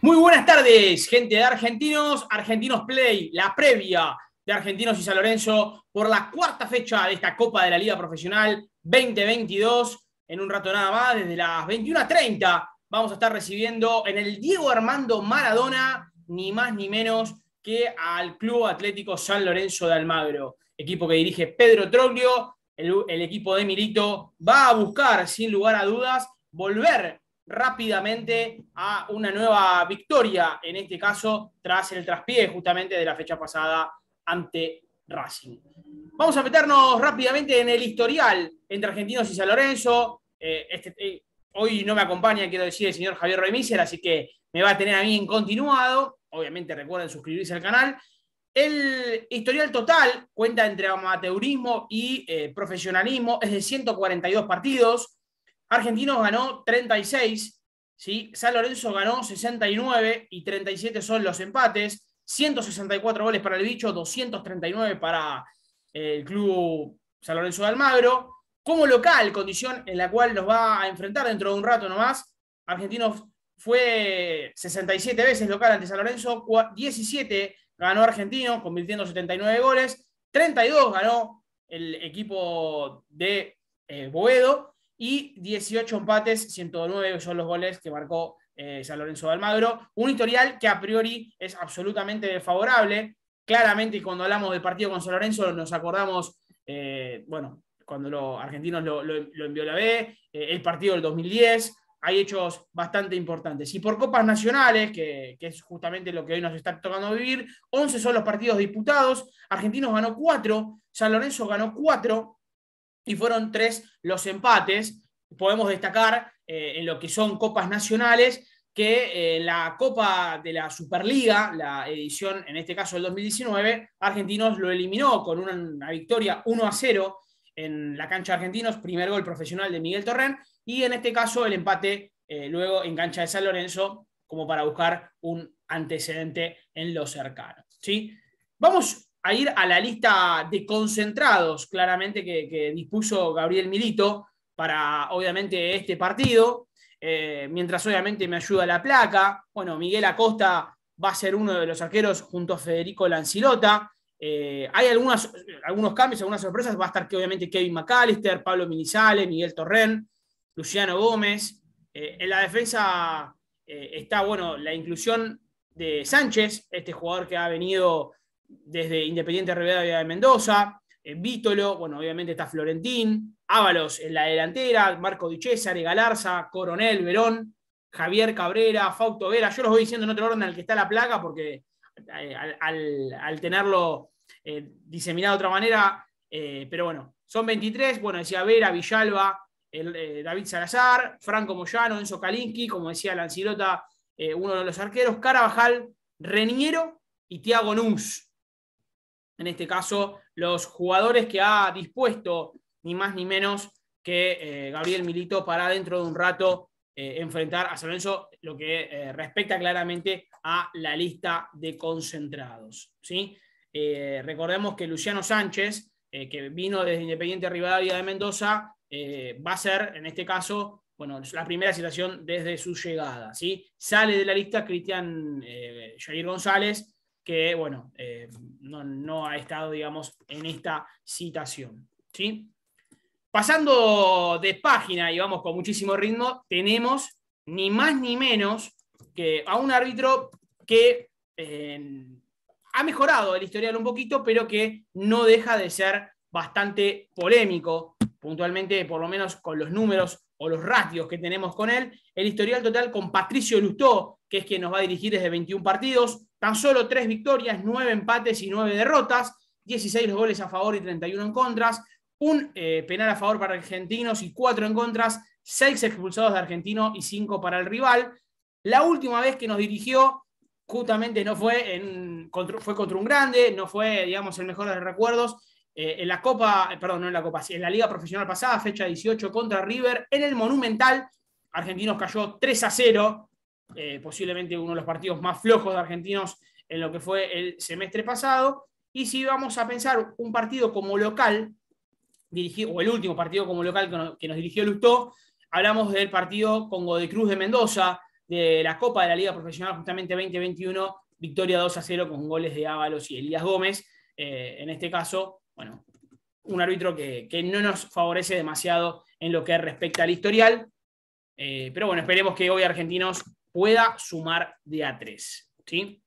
Muy buenas tardes, gente de Argentinos, Argentinos Play, la previa de Argentinos y San Lorenzo por la cuarta fecha de esta Copa de la Liga Profesional 2022 en un rato nada más, desde las 21.30, vamos a estar recibiendo en el Diego Armando Maradona, ni más ni menos que al Club Atlético San Lorenzo de Almagro, equipo que dirige Pedro Troglio, el, equipo de Milito, va a buscar, sin lugar a dudas, volver rápidamente a una nueva victoria, en este caso tras el traspié justamente de la fecha pasada ante Racing. Vamos a meternos rápidamente en el historial entre Argentinos y San Lorenzo, eh, este, eh, hoy no me acompaña, quiero decir, el señor Javier Remiser, así que me va a tener a mí en continuado. Obviamente recuerden suscribirse al canal. El historial total cuenta entre amateurismo y eh, profesionalismo, es de 142 partidos. Argentinos ganó 36, San Lorenzo ganó 69 y 37 son los empates. 164 goles para el bicho, 239 para el club San Lorenzo de Almagro como local, condición en la cual nos va a enfrentar dentro de un rato nomás. argentino fue 67 veces local ante San Lorenzo, 17 ganó Argentino, convirtiendo 79 goles, 32 ganó el equipo de eh, Boedo y 18 empates, 109 son los goles que marcó eh, San Lorenzo de Almagro. Un historial que a priori es absolutamente desfavorable. Claramente, y cuando hablamos del partido con San Lorenzo, nos acordamos, eh, bueno, cuando los argentinos lo, envió la B, eh, el partido del 2010, hay hechos bastante importantes. Y por copas nacionales, que, es justamente lo que hoy nos está tocando vivir, 11 son los partidos disputados, Argentinos ganó 4, San Lorenzo ganó 4 y fueron 3 los empates. Podemos destacar eh, en lo que son copas nacionales que eh, la Copa de la Superliga, la edición en este caso del 2019, Argentinos lo eliminó con una, una victoria 1 a 0 en la cancha de Argentinos, primer gol profesional de Miguel Torren y en este caso el empate eh, luego en cancha de San Lorenzo como para buscar un antecedente en lo cercano. ¿sí? Vamos a ir a la lista de concentrados claramente que, dispuso Gabriel Milito para obviamente este partido, eh, mientras obviamente me ayuda la placa. Bueno, Miguel Acosta va a ser uno de los arqueros junto a Federico Lancilota. Eh, hay algunos cambios, algunas sorpresas. Va a estar que obviamente Kevin McAllister, Pablo Minizale, Miguel Torren, Luciano Gómez. Eh, en la defensa eh, está, bueno, la inclusión de Sánchez, este jugador que ha venido desde Independiente Rivadavia de Mendoza, Vítolo, bueno, obviamente está Florentín, Ábalos en la delantera, Marco Di Cesare, Coronel, Verón, Javier Cabrera, Fausto Vera. Yo los voy diciendo en otro orden al que está la placa porque eh, al, tenerlo eh, diseminado de otra manera, eh, pero bueno, son 23, bueno, decía Vera, Villalba, David Salazar, Franco Moyano, Enzo Kalinski, como decía Lancirota, uno de los arqueros, Carabajal, Reniero y Tiago Núñez. En este caso, los jugadores que ha dispuesto ni más ni menos que Gabriel Milito para dentro de un rato eh, enfrentar a San lo que eh, respecta claramente a la lista de concentrados. ¿sí? Eh, recordemos que Luciano Sánchez, que vino desde Independiente Rivadavia de Mendoza, va a ser, en este caso, bueno, la primera citación desde su llegada. ¿sí? Sale de la lista Cristian Jair González, que bueno, no, no, ha estado, digamos, en esta citación. ¿sí? Pasando de página y vamos con muchísimo ritmo, tenemos ni más ni menos que a un árbitro que eh, ha mejorado el historial un poquito, pero que no deja de ser bastante polémico, puntualmente por lo menos con los números o los ratios que tenemos con él. El historial total con Patricio Lustó, que es quien nos va a dirigir desde 21 partidos, tan solo tres victorias, nueve empates y nueve derrotas, 16 goles a favor y 31 en contras, un eh, penal a favor para argentinos y cuatro en contras, seis expulsados de argentino y cinco para el rival. La última vez que nos dirigió, justamente no fue, en, contra, fue contra un grande, no fue, digamos, el mejor de los recuerdos. Eh, en la Copa, eh, perdón, no en la Copa, en la Liga Profesional pasada, fecha 18 contra River, en el Monumental, Argentinos cayó 3 a 0, posiblemente uno de los partidos más flojos de Argentinos en lo que fue el semestre pasado. Y si vamos a pensar un partido como local, o el último partido como local que nos, dirigió Lustó, hablamos del partido con Cruz de Mendoza, de la Copa de la Liga Profesional justamente 2021, victoria 2 a 0 con goles de Ábalos y Elías Gómez. Eh, en este caso, bueno, un árbitro que, no nos favorece demasiado en lo que respecta al historial. Eh, pero bueno, esperemos que hoy Argentinos pueda sumar de a 3. ¿sí?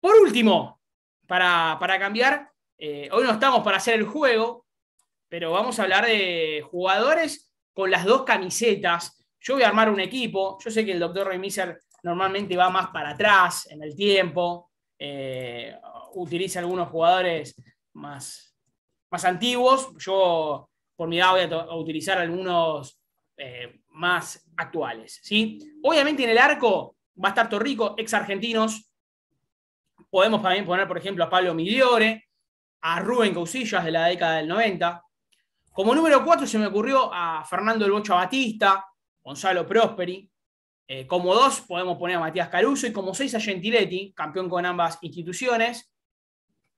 Por último, para, cambiar, eh, hoy no estamos para hacer el juego, pero vamos a hablar de jugadores con las dos camisetas. Yo voy a armar un equipo. Yo sé que el doctor Remiser normalmente va más para atrás en el tiempo, eh, utiliza algunos jugadores más, más antiguos. Yo, por mi edad, voy a, utilizar algunos eh, más actuales. ¿sí? Obviamente en el arco va a estar Torrico, ex argentinos. Podemos también poner, por ejemplo, a Pablo Migliore, a Rubén Causillas de la década del 90, como número cuatro se me ocurrió a Fernando El Bocho Batista, Gonzalo Prosperi. Eh, como dos podemos poner a Matías Caruso y como seis a Gentiletti, campeón con ambas instituciones.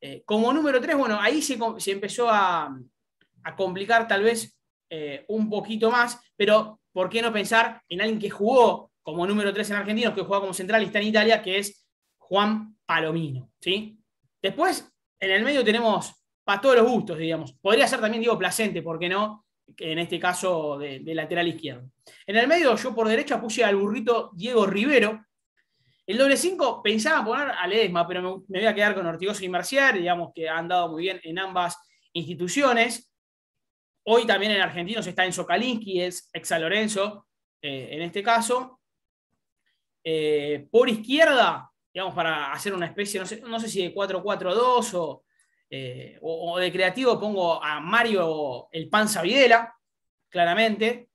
Eh, como número 3, bueno, ahí se, empezó a, complicar tal vez eh, un poquito más, pero ¿por qué no pensar en alguien que jugó como número tres en Argentinos, que juega como centralista en Italia, que es Juan Palomino? ¿sí? Después, en el medio tenemos a todos los gustos, digamos. Podría ser también Diego Placente, ¿por qué no? En este caso de, lateral izquierdo. En el medio, yo por derecha puse al burrito Diego Rivero. El doble 5 pensaba poner a Ledesma, pero me, voy a quedar con ortigo y Marcial, digamos que han dado muy bien en ambas instituciones. Hoy también en Argentinos está en Kalinski, es ex Lorenzo, eh, en este caso. Eh, por izquierda, digamos, para hacer una especie, no sé, no sé si de 4-4-2 o eh, o, de creativo pongo a Mario el Panza Videla, claramente,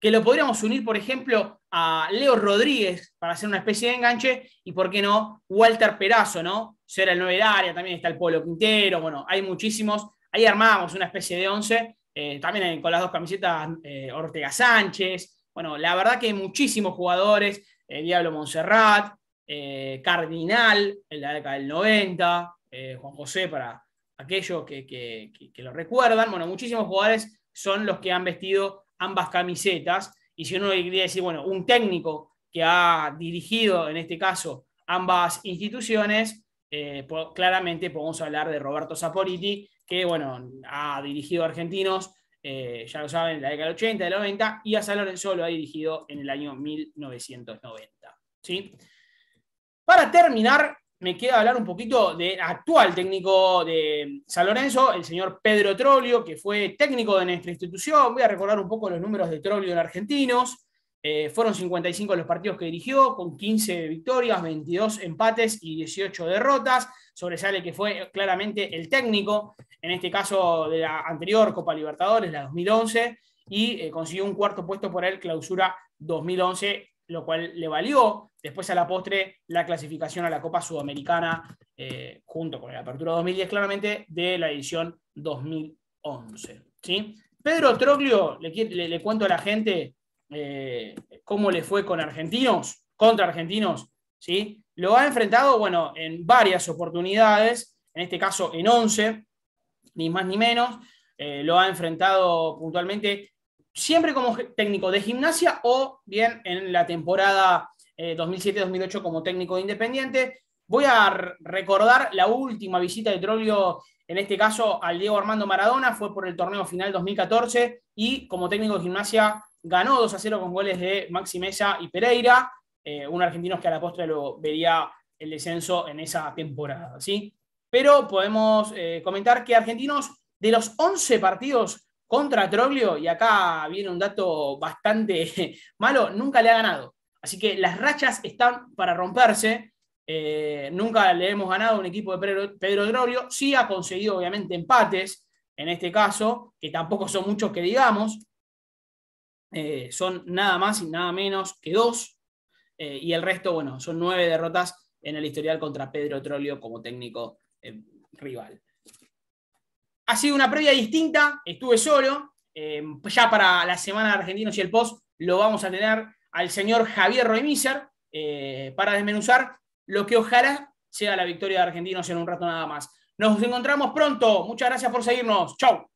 que lo podríamos unir, por ejemplo, a Leo Rodríguez para hacer una especie de enganche, y por qué no, Walter Perazo, ¿no? Será el 9 de área, también está el Polo Quintero, bueno, hay muchísimos. Ahí armábamos una especie de once eh, también con las dos camisetas eh, Ortega Sánchez, bueno, la verdad que hay muchísimos jugadores, Diablo Montserrat, Cardinal, en la década del 90, eh, Juan José para aquellos que, lo recuerdan, bueno, muchísimos jugadores son los que han vestido ambas camisetas. Y si uno quería decir, bueno, un técnico que ha dirigido, en este caso, ambas instituciones, eh, claramente podemos hablar de Roberto Saporiti, que, bueno, ha dirigido a Argentinos eh, ya lo saben, en la década del 80, del 90, y a San Lorenzo lo ha dirigido en el año 1990. ¿sí? Para terminar, me queda hablar un poquito del actual técnico de San Lorenzo, el señor Pedro Trolio, que fue técnico de nuestra institución. Voy a recordar un poco los números de Trolio en Argentinos. Eh, fueron 55 los partidos que dirigió, con 15 victorias, 22 empates y 18 derrotas. Sobresale que fue claramente el técnico, en este caso de la anterior Copa Libertadores, la 2011, y eh, consiguió un cuarto puesto por el clausura 2011, lo cual le valió Después a la postre, la clasificación a la Copa Sudamericana, eh, junto con la Apertura 2010, claramente, de la edición 2011. ¿sí? Pedro Troglio, le, cuento a la gente eh, cómo le fue con argentinos, contra argentinos, ¿sí? Lo ha enfrentado, bueno, en varias oportunidades, en este caso en 11, ni más ni menos. Eh, lo ha enfrentado puntualmente siempre como técnico de gimnasia o bien en la temporada 2007-2008 eh, como técnico Independiente. Voy a recordar la última visita de Troglio, en este caso al Diego Armando Maradona, fue por el torneo final 2014 y como técnico de gimnasia ganó 2 a 0 con goles de Maxi Mesa y Pereira, eh, un argentino que a la postre lo vería el descenso en esa temporada. ¿sí? Pero podemos eh, comentar que argentinos de los 11 partidos contra Troglio, y acá viene un dato bastante malo, nunca le ha ganado. Así que las rachas están para romperse. Eh, nunca le hemos ganado a un equipo de Pedro, Trollio, Sí ha conseguido, obviamente, empates en este caso, que tampoco son muchos que digamos. Eh, son nada más y nada menos que dos. Eh, y el resto, bueno, son nueve derrotas en el historial contra Pedro Trollio como técnico rival. Ha sido una previa distinta, estuve solo. ya para la semana de Argentinos y el Post lo vamos a tener al señor Javier Roimiser eh, para desmenuzar lo que ojalá sea la victoria de Argentinos en un rato nada más. Nos encontramos pronto. Muchas gracias por seguirnos. Chau.